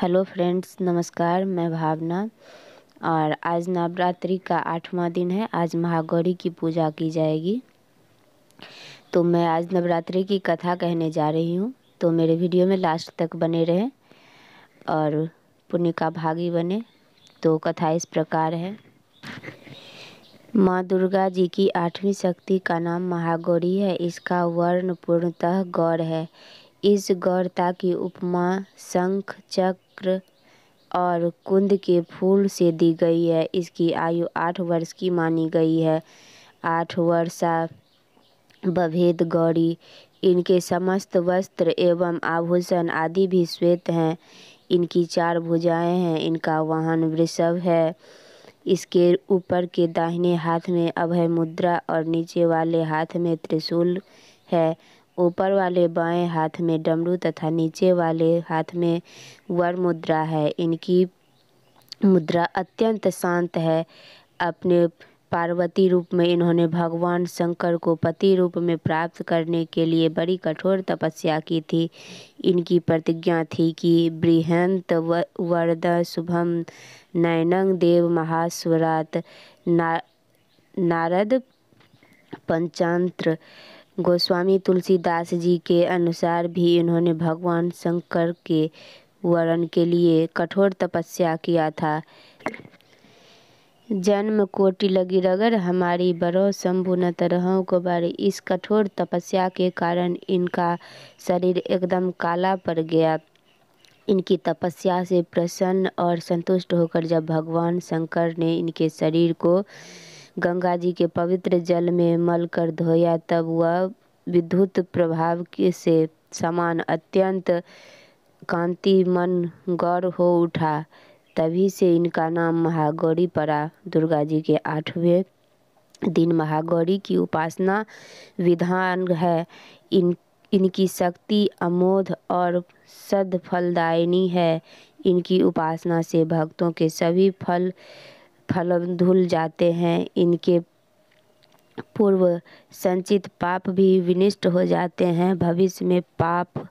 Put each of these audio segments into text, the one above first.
hello friends नमस्कार मैं भावना और आज नवरात्रि का आठवां दिन है आज महागौरी की पूजा की जाएगी तो मैं आज नवरात्रि की कथा कहने जा रही हूँ तो मेरे वीडियो में लास्ट तक बने रहें और पुण्य का भागी बने तो कथा इस प्रकार है माँ दुर्गा जी की आठवीं शक्ति का नाम महागौरी है इसका वर्ण पूर्णतः गौर है इस गौरता की उपमा शंख चक्र और कुंद के फूल से दी गई है इसकी आयु आठ वर्ष की मानी गई है आठ वर्षा बभेद गौरी इनके समस्त वस्त्र एवं आभूषण आदि भी श्वेत हैं इनकी चार भुजाएं हैं इनका वाहन वृषभ है इसके ऊपर के दाहिने हाथ में अभय मुद्रा और नीचे वाले हाथ में त्रिशूल है ऊपर वाले बाएं हाथ में डमरू तथा नीचे वाले हाथ में वर मुद्रा है इनकी मुद्रा अत्यंत शांत है अपने पार्वती रूप में इन्होंने भगवान शंकर को पति रूप में प्राप्त करने के लिए बड़ी कठोर तपस्या की थी इनकी प्रतिज्ञा थी कि बृहंत वरद शुभम नयनंग देव महास्वरात ना, नारद पंचांत्र गोस्वामी तुलसीदास जी के अनुसार भी इन्होंने भगवान शंकर के वरण के लिए कठोर तपस्या किया था जन्म कोटि लगी रगर हमारी बड़ो शंभु न तरहों को बारे इस कठोर तपस्या के कारण इनका शरीर एकदम काला पड़ गया इनकी तपस्या से प्रसन्न और संतुष्ट होकर जब भगवान शंकर ने इनके शरीर को गंगा जी के पवित्र जल में मल कर धोया तब वह विद्युत प्रभाव से समान अत्यंत कांति मन गौर हो उठा तभी से इनका नाम महागौरी पड़ा दुर्गा जी के आठवें दिन महागौरी की उपासना विधान है इन इनकी शक्ति अमोध और सद फलदायिनी है इनकी उपासना से भक्तों के सभी फल फल धुल जाते हैं इनके पूर्व संचित पाप भी विनिष्ट हो जाते हैं भविष्य में पाप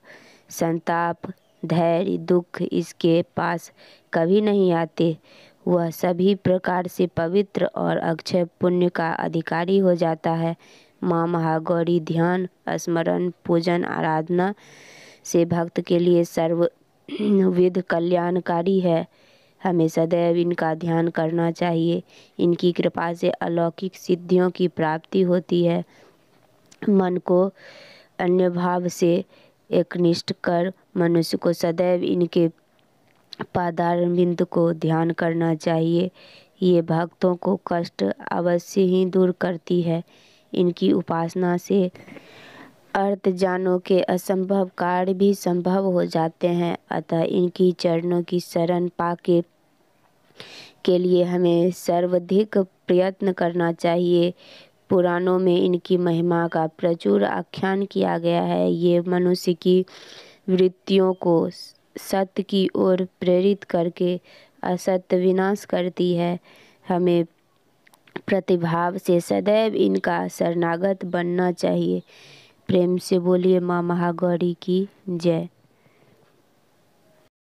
संताप धैर्य दुख इसके पास कभी नहीं आते वह सभी प्रकार से पवित्र और अक्षय पुण्य का अधिकारी हो जाता है माँ महागौरी ध्यान स्मरण पूजन आराधना से भक्त के लिए सर्व विध कल्याणकारी है हमें सदैव इनका ध्यान करना चाहिए इनकी कृपा से अलौकिक सिद्धियों की प्राप्ति होती है मन को अन्य भाव से एकनिष्ठ कर मनुष्य को सदैव इनके पादारविंद को ध्यान करना चाहिए ये भक्तों को कष्ट अवश्य ही दूर करती है इनकी उपासना से अर्थ जानों के असंभव कार्य भी संभव हो जाते हैं अतः इनकी चरणों की शरण पाके के लिए हमें सर्वाधिक प्रयत्न करना चाहिए पुराणों में इनकी महिमा का प्रचुर आख्यान किया गया है ये मनुष्य की वृत्तियों को सत्य की ओर प्रेरित करके असत्य विनाश करती है हमें प्रतिभाव से सदैव इनका शरणागत बनना चाहिए प्रेम से बोलिए माँ महागौरी की जय